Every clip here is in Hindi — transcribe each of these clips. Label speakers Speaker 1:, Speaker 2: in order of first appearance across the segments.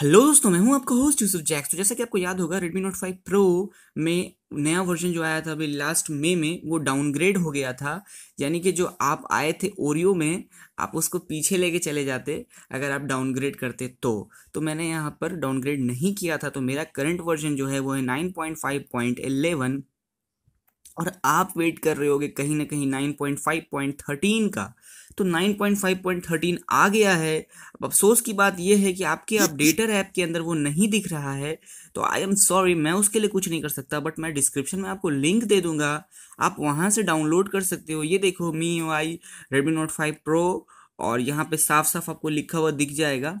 Speaker 1: हेलो दोस्तों मैं हूं आपका होस्ट यूसुफ जैक्स तो जैसा कि आपको याद होगा रेडमी नोट 5 प्रो में नया वर्जन जो आया था अभी लास्ट मई में वो डाउनग्रेड हो गया था यानी कि जो आप आए थे ओरियो में आप उसको पीछे लेके चले जाते अगर आप डाउनग्रेड करते तो तो मैंने यहाँ पर डाउनग्रेड नहीं किया था तो मेरा करंट वर्जन जो है वो है nine point five point eleven और आप वेट कर रहे होगे कहीं ना कहीं nine point five point thirteen का तो 9.5.13 आ गया है अब अफसोस की बात यह है कि आपके अपडेटर ऐप के अंदर वो नहीं दिख रहा है तो आई एम सॉरी मैं उसके लिए कुछ नहीं कर सकता बट मैं डिस्क्रिप्शन में आपको लिंक दे दूंगा आप वहाँ से डाउनलोड कर सकते हो ये देखो Mi U I Redmi note five pro और यहाँ पे साफ साफ आपको लिखा हुआ दिख जाएगा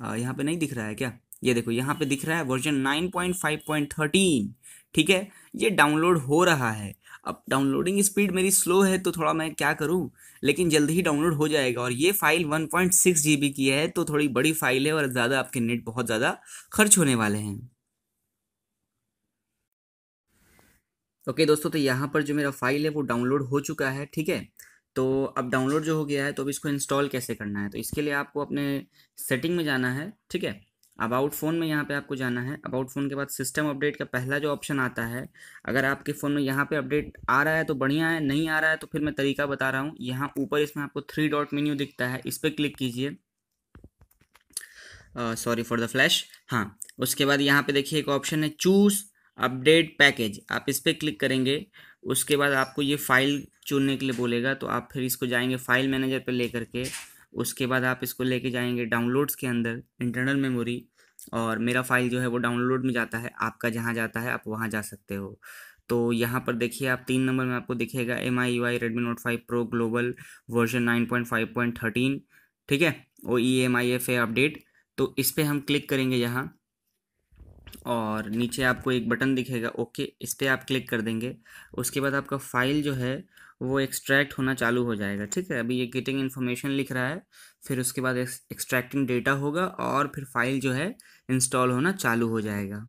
Speaker 1: आ, यहाँ पे नहीं दिख रहा है क्या ये देखो यहाँ पे दिख रहा है वर्जन नाइन ठीक है ये डाउनलोड हो रहा है अब डाउनलोडिंग स्पीड मेरी स्लो है तो थोड़ा मैं क्या करूँ लेकिन जल्द ही डाउनलोड हो जाएगा और ये फाइल 1.6 पॉइंट की है तो थोड़ी बड़ी फाइल है और ज़्यादा आपके नेट बहुत ज़्यादा खर्च होने वाले हैं ओके okay, दोस्तों तो यहाँ पर जो मेरा फाइल है वो डाउनलोड हो चुका है ठीक है तो अब डाउनलोड जो हो गया है तो अब इसको इंस्टॉल कैसे करना है तो इसके लिए आपको अपने सेटिंग में जाना है ठीक है अबाउट फ़ोन में यहाँ पे आपको जाना है अबाउट फ़ोन के बाद सिस्टम अपडेट का पहला जो ऑप्शन आता है अगर आपके फ़ोन में यहाँ पे अपडेट आ रहा है तो बढ़िया है नहीं आ रहा है तो फिर मैं तरीका बता रहा हूँ यहाँ ऊपर इसमें आपको थ्री डॉट मेन्यू दिखता है इस पर क्लिक कीजिए सॉरी फॉर द फ्लैश हाँ उसके बाद यहाँ पे देखिए एक ऑप्शन है चूज़ अपडेट पैकेज आप इस पर क्लिक करेंगे उसके बाद आपको ये फाइल चुनने के लिए बोलेगा तो आप फिर इसको जाएंगे फाइल मैनेजर पर ले करके उसके बाद आप इसको लेके जाएंगे डाउनलोड्स के अंदर इंटरनल मेमोरी और मेरा फाइल जो है वो डाउनलोड में जाता है आपका जहाँ जाता है आप वहाँ जा सकते हो तो यहाँ पर देखिए आप तीन नंबर में आपको दिखेगा M I U I Redmi note five pro global version nine point five point thirteen ठीक है O E M I F A update तो इस पर हम क्लिक करेंगे यहाँ और नीचे आपको एक बटन दिखेगा ओके इस पर आप क्लिक कर देंगे उसके बाद आपका फाइल जो है वो एक्सट्रैक्ट होना चालू हो जाएगा ठीक है अभी ये गेटिंग इन्फॉर्मेशन लिख रहा है फिर उसके बाद एक्सट्रैक्टिंग डेटा होगा और फिर फाइल जो है इंस्टॉल होना चालू हो जाएगा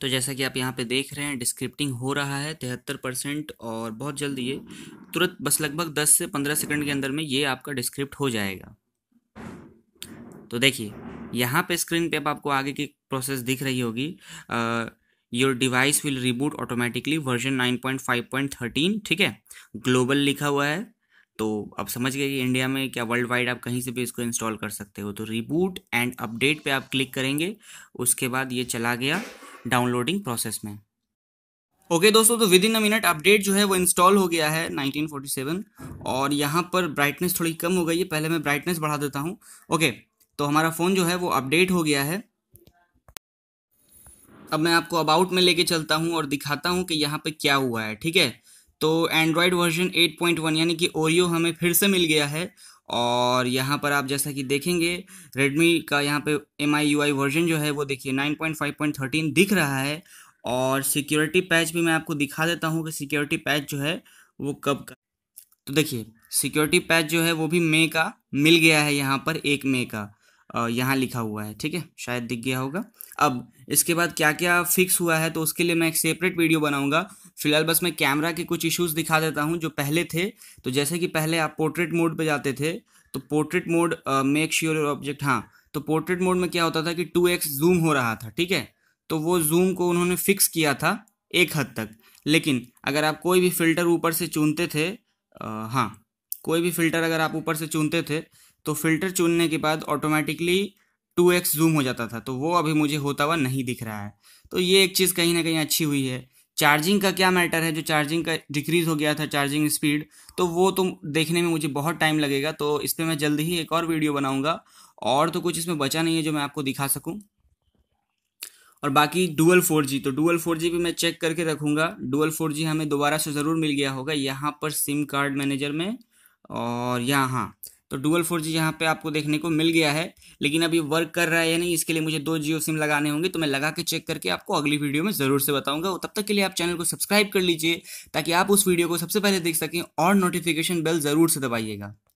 Speaker 1: तो जैसा कि आप यहाँ पे देख रहे हैं डिस्क्रिप्टिंग हो रहा है तिहत्तर परसेंट और बहुत जल्दी ये तुरंत बस लगभग दस से पंद्रह सेकंड के अंदर में ये आपका डिस्क्रिप्ट हो जाएगा तो देखिए यहाँ पे स्क्रीन पे अब आपको आगे की प्रोसेस दिख रही होगी your device will reboot automatically version 9.5.13 ठीक है ग्लोबल लिखा हुआ है तो अब समझ गए कि इंडिया में क्या वर्ल्ड वाइड आप कहीं से भी इसको इंस्टॉल कर सकते हो तो रिबूट एंड अपडेट पे आप क्लिक करेंगे उसके बाद ये चला गया डाउनलोडिंग प्रोसेस में ओके okay, दोस्तों तो within a minute update जो है वो इंस्टॉल हो गया है 1947 और यहाँ पर ब्राइटनेस थोड़ी कम हो गई है पहले मैं ब्राइटनेस बढ़ा देता हूँ ओके okay, तो हमारा फ़ोन जो है वो अपडेट हो गया है अब मैं आपको अबाउट में लेके चलता हूँ और दिखाता हूँ कि यहाँ पे क्या हुआ है ठीक है तो एंड्रॉयड वर्जन 8.1 यानी कि ओरियो हमें फिर से मिल गया है और यहाँ पर आप जैसा कि देखेंगे रेडमी का यहाँ पे M I U I version जो है वो देखिए 9.5.13 दिख रहा है और सिक्योरिटी पैच भी मैं आपको दिखा देता हूँ कि सिक्योरिटी पैच जो है वो कब का तो देखिए सिक्योरिटी पैच जो है वो भी मे का मिल गया है यहाँ पर एक मे का यहाँ लिखा हुआ है ठीक है शायद दिख गया होगा अब इसके बाद क्या क्या फिक्स हुआ है तो उसके लिए मैं एक सेपरेट वीडियो बनाऊंगा फिलहाल बस मैं कैमरा के कुछ इश्यूज़ दिखा देता हूँ जो पहले थे तो जैसे कि पहले आप पोर्ट्रेट मोड पे जाते थे तो portrait mode make sure object हाँ तो पोर्ट्रेट मोड में क्या होता था कि टू एक्स जूम हो रहा था ठीक है तो वो जूम को उन्होंने फिक्स किया था एक हद तक लेकिन अगर आप कोई भी फिल्टर ऊपर से चुनते थे आ, हाँ कोई भी फिल्टर अगर आप ऊपर से चुनते थे तो फिल्टर चुनने के बाद ऑटोमेटिकली टू एक्स जूम हो जाता था तो वो अभी मुझे होता हुआ नहीं दिख रहा है तो ये एक चीज़ कहीं ना कहीं अच्छी हुई है चार्जिंग का क्या मैटर है जो चार्जिंग का डिक्रीज हो गया था चार्जिंग स्पीड तो वो तो देखने में मुझे बहुत टाइम लगेगा तो इस पर मैं जल्दी ही एक और वीडियो बनाऊँगा और तो कुछ इसमें बचा नहीं है जो मैं आपको दिखा सकूँ और बाकी डुअल फोर जी तो डुअल फोर जी भी मैं चेक करके रखूँगा डुअल फोर जी हमें दोबारा से ज़रूर मिल गया होगा यहाँ पर सिम कार्ड मैनेजर में और यहाँ तो डुअल फोर जी यहाँ पर आपको देखने को मिल गया है लेकिन अभी वर्क कर रहा है या नहीं इसके लिए मुझे दो जियो सिम लगाने होंगे तो मैं लगा के चेक करके आपको अगली वीडियो में ज़रूर से बताऊँगा तब तक के लिए आप चैनल को सब्सक्राइब कर लीजिए ताकि आप उस वीडियो को सबसे पहले देख सकें और नोटिफिकेशन बेल ज़रूर से दबाइएगा